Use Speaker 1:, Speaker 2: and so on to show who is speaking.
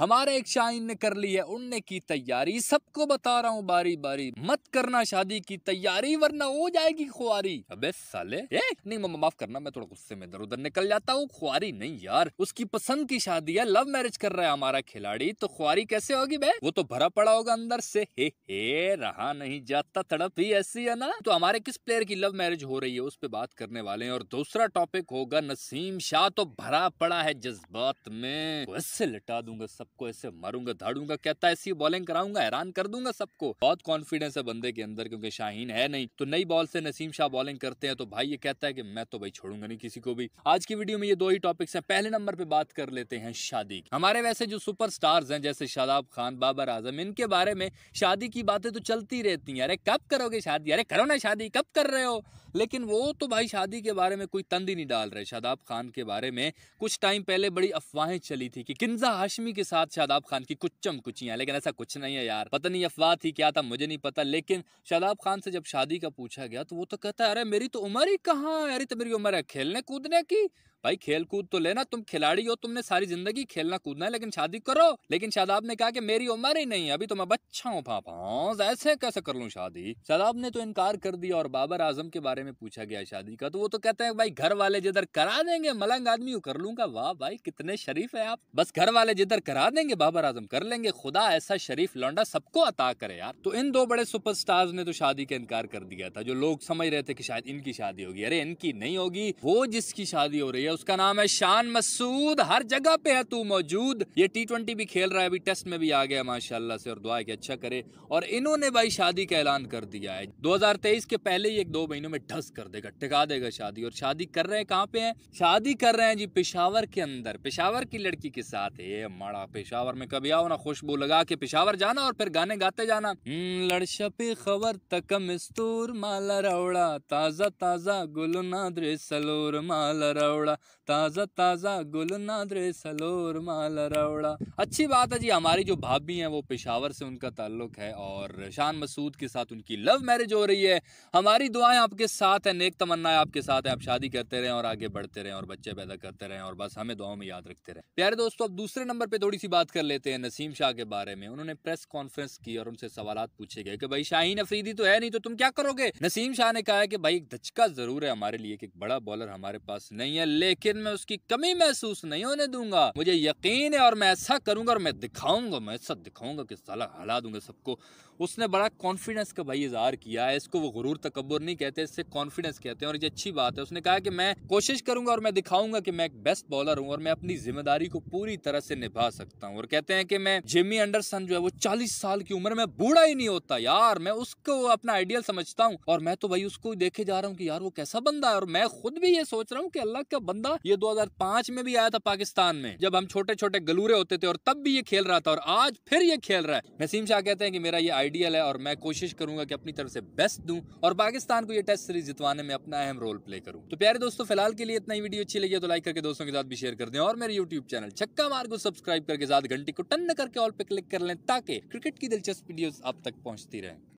Speaker 1: हमारे एक शाइन ने कर ली है उड़ने की तैयारी सबको बता रहा हूँ बारी बारी मत करना शादी की तैयारी वरना हो जाएगी खुआरी अबे साले ए नहीं मम्मा माफ करना मैं थोड़ा गुस्से में इधर उधर निकल जाता हूँ खुआरी नहीं यार उसकी पसंद की शादी है लव मैरिज कर रहा है हमारा खिलाड़ी तो खुआरी कैसे होगी बे वो तो भरा पड़ा होगा अंदर से हे हे रहा नहीं जाता तड़प ही ऐसी है ना तो हमारे किस प्लेयर की लव मैरिज हो रही है उस पर बात करने वाले हैं और दूसरा टॉपिक होगा नसीम शाह तो भरा पड़ा है जज्बात में वैसे लिटा दूंगा सब सबको ऐसे मारूंगा धाड़ूंगा कहता ऐसी बॉलिंग कराऊंगा हैरान कर दूंगा सबको बहुत कॉन्फिडेंस है बंदे के अंदर क्योंकि शाहीन है नहीं तो नई बॉल से नसीम शाह बॉलिंग करते हैं तो भाई ये कहता है कि मैं तो भाई छोड़ूंगा नहीं किसी को भी आज की वीडियो में ये दो ही टॉपिक्स हैं पहले नंबर पे बात कर लेते हैं शादी हमारे वैसे जो सुपर हैं जैसे शादाब खान बाबर आजम इनके बारे में शादी की बातें तो चलती रहती हैं अरे कब करोगे शादी अरे करो ना शादी कब कर रहे हो लेकिन वो तो भाई शादी के बारे में कोई तंदी नहीं डाल रहे शादाब खान के बारे में कुछ टाइम पहले बड़ी अफवाहें चली थी कि किन्जा हाशमी के साथ साथ शादाब खान की कुछ चमकुचियाँ लेकिन ऐसा कुछ नहीं है यार पता नहीं अफवाह थी क्या था मुझे नहीं पता लेकिन शादाब खान से जब शादी का पूछा गया तो वो तो कहता है अरे मेरी तो उम्र ही कहाँ अरे तो मेरी उम्र है खेलने कूदने की भाई खेल कूद तो लेना तुम खिलाड़ी हो तुमने सारी जिंदगी खेलना कूदना है लेकिन शादी करो लेकिन शादाब ने कहा कि मेरी उम्र ही नहीं अभी तो मैं बच्चा हूँ पापा हाँ, ऐसे कैसे कर लू शादी शादाब ने तो इनकार कर दिया और बाबर आजम के बारे में पूछा गया शादी का तो वो तो कहते हैं भाई घर वाले जिधर करा देंगे मलंग आदमी को कर लूंगा वाह भाई कितने शरीफ है आप बस घर वाले जिधर करा देंगे बाबर आजम कर लेंगे खुदा ऐसा शरीफ लौंडा सबको अता करे यार तो इन दो बड़े सुपरस्टार्स ने तो शादी का इनकार कर दिया था जो लोग समझ रहे थे कि शायद इनकी शादी होगी अरे इनकी नहीं होगी वो जिसकी शादी हो रही है उसका नाम है शान मसूद हर जगह पे है तू मौजूद ये टी ट्वेंटी भी खेल रहा है अभी टेस्ट में भी आ गया माशाल्लाह से और दुआ है कि अच्छा करे और इन्होंने भाई शादी का ऐलान कर दिया है 2023 के पहले ही एक दो महीनों में ढस कर देगा टिका देगा शादी और शादी कर रहे हैं कहाँ पे है शादी कर रहे हैं जी पिशावर के अंदर पिशावर की लड़की के साथ ये माड़ा पेशावर में कभी आओ ना खुशबू लगा के पिशावर जाना और फिर गाने गाते जाना हम्म, लड़शपे खबर तक मिस्तूर माला रौड़ा ताजा ताजा गुल सलोर माला रौड़ा ताज़ा ताज़ा गुल नादरे सलोर माल रौड़ा अच्छी बात है जी हमारी जो भाभी हैं वो पेशावर से उनका ताल्लुक है और शान मसूद के साथ उनकी लव मैरिज हो रही है हमारी दुआएं आपके साथ हैं नेक तमन्नाएं आपके साथ हैं आप शादी करते रहें और आगे बढ़ते रहें और बच्चे पैदा करते रहें और बस हमें दुआओं में याद रखते रहें प्यारे दोस्तों अब दूसरे नंबर पर थोड़ी सी बात कर लेते हैं नसीम शाह के बारे में उन्होंने प्रेस कॉन्फ्रेंस की और उनसे सवाल पूछे गए कि भाई शाहीन अफरीदी तो है नहीं तो तुम क्या करोगे नसीम शाह ने कहा कि भाई एक धचका जरूर है हमारे लिए कि एक बड़ा बॉलर हमारे पास नहीं है लेकिन मैं उसकी कमी महसूस नहीं होने दूंगा मुझे यकीन है और मैं ऐसा करूंगा और मैं दिखाऊंगा मैं ऐसा दिखाऊंगा कि साला हला दूंगा सबको उसने बड़ा कॉन्फिडेंस का भाई इजहार किया है इसको वो गुरूर तकबर नहीं कहते इससे कॉन्फिडेंस कहते हैं और ये अच्छी बात है उसने कहा कि मैं कोशिश करूंगा और मैं दिखाऊंगा कि मैं एक बेस्ट बॉलर हूँ और मैं अपनी जिम्मेदारी को पूरी तरह से निभा सकता हूँ और कहते हैं कि मैं जिमी अंडरसन जो है वो चालीस साल की उम्र में बूढ़ा ही नहीं होता यार मैं उसको अपना आइडियल समझता हूँ और मैं तो भाई उसको देखे जा रहा हूँ कि यार वो कैसा बंदा है और मैं खुद भी ये सोच रहा हूँ कि अल्लाह का बंदा ये 2005 में भी आया था पाकिस्तान में जब हम छोटे छोटे गलूरे होते थे और तब भी ये खेल रहा था और आज फिर ये खेल रहा है नसीम शाह कहते हैं कि मेरा ये आइडियल है और मैं कोशिश करूंगा कि अपनी तरफ से बेस्ट दूं और पाकिस्तान को ये टेस्ट सीरीज जितवाने में अपना अहम रोल प्ले करूँ तो प्यारे दोस्तों फिलहाल के लिए इतना ही वीडियो अच्छी लगी तो लाइक करके दोस्तों के साथ भी शेयर कर दें और मेरे यूट्यूब चैनल छक्का मार को सब्सक्राइब करके साथ घंटी को टन करके ऑल पे क्लिक कर लें ताकि क्रिकेट की दिलचस्प वीडियो आप तक पहुंचती रहे